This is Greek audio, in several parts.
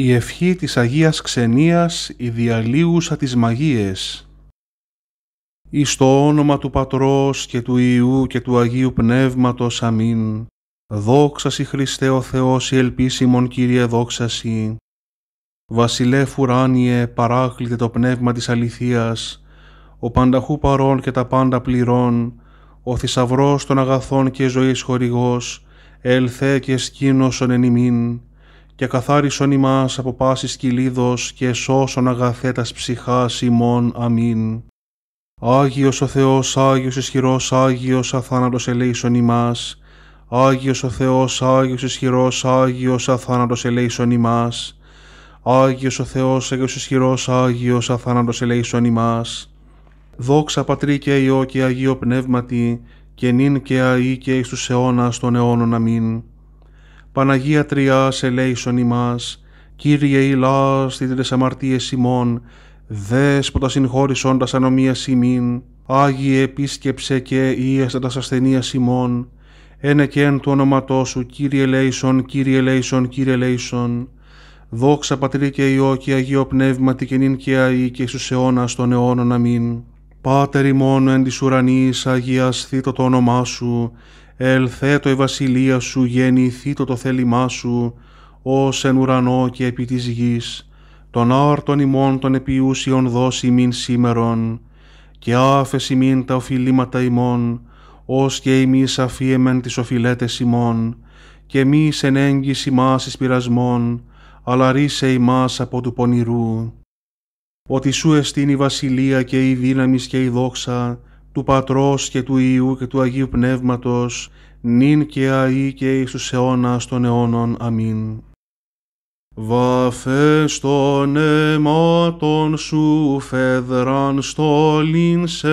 η ευχή της Αγίας Ξενίας η διαλύουσα της Μαγίες. Εις το όνομα του Πατρός και του Ιού και του Αγίου Πνεύματος. Αμήν. Δόξα σοι Χριστέ ο Θεός η ελπίσιμον Κύριε δόξα σοι. Βασιλεύ παράκλητε το πνεύμα της αληθείας, ο πανταχού παρών και τα πάντα πληρών, ο θησαυρός των αγαθών και ζωής χορηγός, ελθέ και σκήνωσον εν ημίν και καθάρισον ημάς από πάσης κυλίδος και σώσον αγαθέτας ψυχάς ημών. Αμήν. Άγιος ο Θεός, Άγιος ισχυρός, Άγιος αθάνατος ελέησον ημάς. Άγιος ο Θεός, Άγιος ισχυρός, Άγιος αθάνατος ελέησον ημάς. Άγιος ο Θεός, Άγιος ισχυρός, Άγιος αθάνατος ελέησον ημάς. Δόξα Πατρί και Υιό και Αγίο Πνεύματι, και νυν και αΐ και εις τους αιώνας των αιώνων. Αμήν. Παναγία Τριά ελέησον ημάς, Κύριε ηλάς τίτρες αμαρτίες ημών, δες που τα συγχώρησον τας ανομίας ημίν, Άγιε επίσκεψε και ήεστα τας ασθενίας ημών, ένε και εν του όνοματός σου, Κύριε ελέησον, Κύριε ελέησον, Κύριε ελέησον, Δόξα Πατρί και Υιό και Αγίο Πνεύμα τη νυν και αή και στους αιώνας των αιώνων αμήν. Πάτερ ημών εν της ουρανής Αγίας θήτω το όνομά σου, Ελθέτω η βασιλεία σου, γεννηθεί το θέλημά σου, ως εν ουρανό και επί της γης, τον άρτον ημών των επιούσιων δώσει μην σήμερον, και άφεση μην τα οφειλήματα ημών, ως και ημείς αφίεμεν τις οφειλέτες ημών, και μη ενέγγις ημάς εις πειρασμών, αλλά ρίσε ημάς από του πονηρού. Ότι σου εστίν η βασιλεία και η δύναμις και η δόξα, του Πατρός και του Ιού και του Αγίου Πνεύματος, νυν και αΐ και εις τους αιώνας των αιώνων. Αμήν. Βαφές των αιμάτων σου φέδραν στολήν σε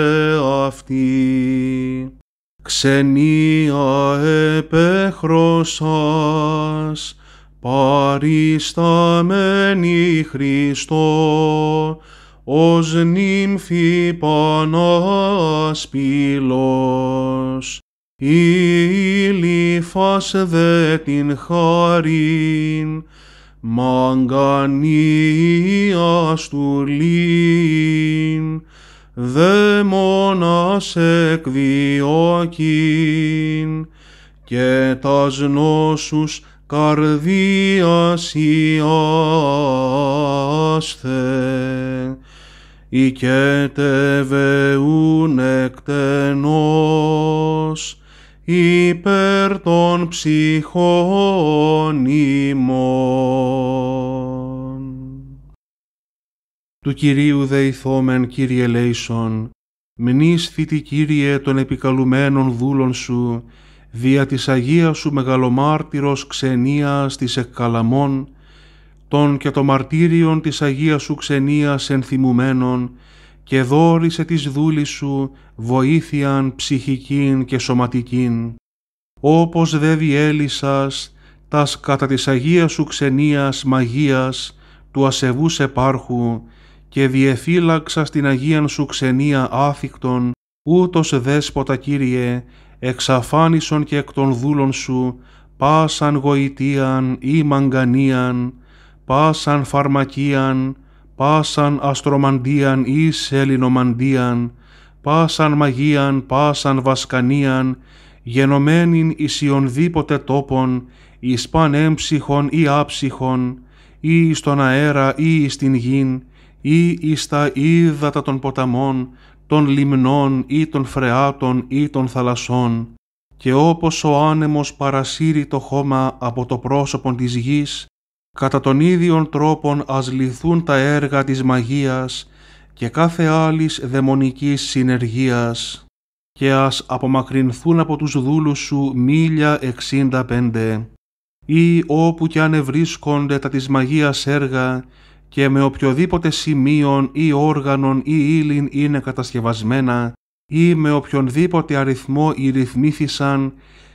αυτή. Ξενία επέχρωσας, παρισταμένη Χριστό, ως νύμφη πονός Η δε την χώριν, μαγανία του λύν, δε μόνας εκδιώκειν, και τας νόσους καρδίας η ουν εκτενός, υπέρ των ψυχών ημών. Του Κυρίου δειθόμεν Κύριε Λέισον, μνήσθητη Κύριε των επικαλουμένων δούλων Σου, δια της Αγίας Σου μεγαλομάρτυρος ξενίας της εκκαλαμών, τον και το μαρτύριον της Αγίας σου ξενίας ενθυμουμένων και δόρισε της δούλης σου βοήθειαν ψυχικήν και σωματικήν, όπως δε διέλυσας τας κατά της Αγίας σου ξενίας μαγείας του ασεβούς επάρχου και διεφύλαξας την Αγίαν σου ξενία άθικτον, ούτως δέσποτα Κύριε, εξαφάνισον και εκ των δούλων σου, πάσαν γοητείαν ή μαγκανίαν, πάσαν φαρμακίαν, πάσαν αστρομαντίαν ή σελινομαντίαν, πάσαν μαγίαν, πάσαν βασκανίαν, γενομένην ιονδήποτε τόπον, εις πανέμψυχον ή άψυχον, ή στον αέρα ή στην γην, ή εις τα ύδατα των ποταμών, των λιμνών ή των φρεάτων ή των θαλασσών. Και όπως ο άνεμος παρασύρει το χώμα από το πρόσωπο της γης, κατά τον ίδιον τρόπον ας λυθούν τα έργα της μαγείας και κάθε άλλης δαιμονικής συνεργίας και ας απομακρυνθούν από τους δούλους σου μίλια εξήντα πέντε ή όπου κι αν ευρίσκονται τα της μαγείας έργα και με οποιοδήποτε σημείον ή όργανον ή ύλην είναι κατασκευασμένα ή με οποιονδήποτε αριθμό ή ρυθμήθησαν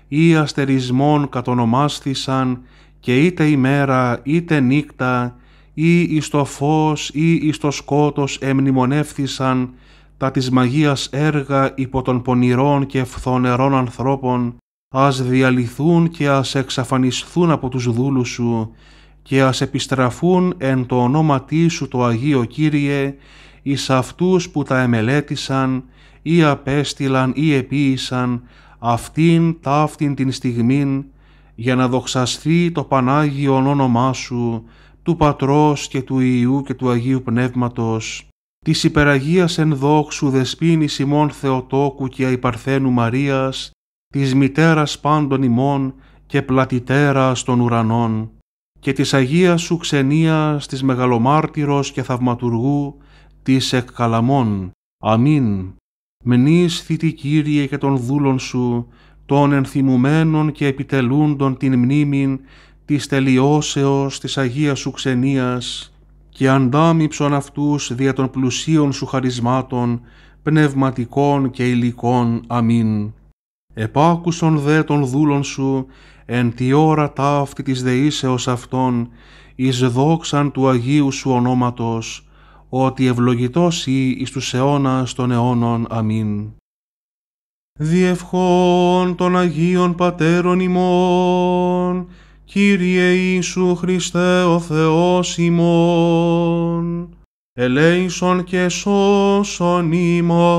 ή αστερισμόν κατονομάστησαν και είτε ημέρα είτε νύχτα, ή εις το φως ή εις το σκότος εμνημονεύθησαν τα της μαγείας έργα υπό των πονηρών και φθονερών ανθρώπων, ας διαλυθούν και ας εξαφανισθούν από τους δούλους σου και ας επιστραφούν εν το ονόματί σου το Αγίο Κύριε εις αυτούς που τα εμελέτησαν ή απέστειλαν ή επίησαν αυτήν ταύτην την στιγμήν για να δοξαστεί το Πανάγιο όνομά Σου, του Πατρός και του Ιού και του Αγίου Πνεύματος, της υπεραγίας εν δόξου δεσπίνης ημών Θεοτόκου και αϊπαρθένου Μαρίας, της μητέρας πάντων ημών και πλατητέρας των ουρανών, και της Αγίας Σου ξενίας της μεγαλομάρτυρος και θαυματουργού, της εκκαλαμών. Αμήν. Μνήσθητη Κύριε και των δούλων Σου, των ενθυμουμένων και επιτελούντων την μνήμην της τελειώσεως της Αγίας σου ξενίας και αντάμυψον αυτούς δια των πλουσίων σου χαρισμάτων, πνευματικών και υλικών. Αμήν. Επάκουσον δε των δούλων σου, εν τη ώρα ταύτη της δεήσεως αυτών, εις δόξαν του Αγίου σου ονόματος, ότι ευλογητός ή εις τους αιώνας των αιώνων. Αμήν διευχών των Αγίων Πατέρων ημών, Κύριε Ιησού Χριστέ ο Θεός ημών, ελέησον και σώσον ημάς.